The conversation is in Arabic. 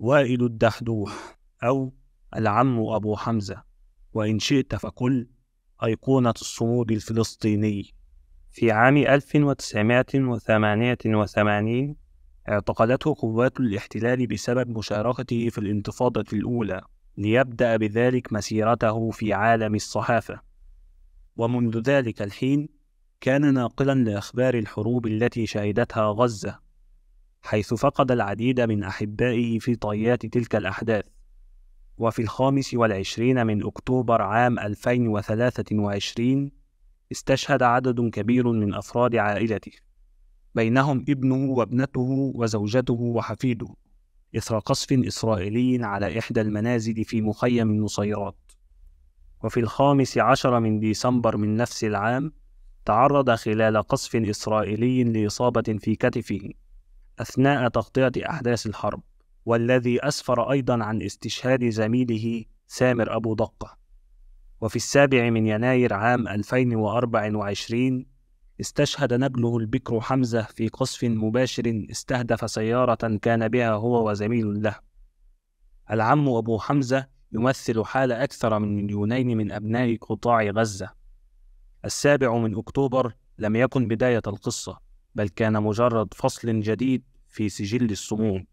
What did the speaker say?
وائل الدحدوح أو العم أبو حمزة وإن شئت فقل أيقونة الصمود الفلسطيني في عام 1988 اعتقلته قوات الاحتلال بسبب مشاركته في الانتفاضة الأولى ليبدأ بذلك مسيرته في عالم الصحافة ومنذ ذلك الحين كان ناقلا لأخبار الحروب التي شهدتها غزة حيث فقد العديد من أحبائه في طيات تلك الأحداث وفي الخامس والعشرين من أكتوبر عام 2023 استشهد عدد كبير من أفراد عائلته بينهم ابنه وابنته وزوجته وحفيده إثر قصف إسرائيلي على إحدى المنازل في مخيم النصيرات وفي الخامس عشر من ديسمبر من نفس العام تعرض خلال قصف إسرائيلي لإصابة في كتفه أثناء تغطية أحداث الحرب والذي أسفر أيضا عن استشهاد زميله سامر أبو دقة وفي السابع من يناير عام 2024 استشهد نجله البكر حمزة في قصف مباشر استهدف سيارة كان بها هو وزميل له العم أبو حمزة يمثل حال أكثر من مليونين من أبناء قطاع غزة السابع من أكتوبر لم يكن بداية القصة بل كان مجرد فصل جديد في سجل الصمود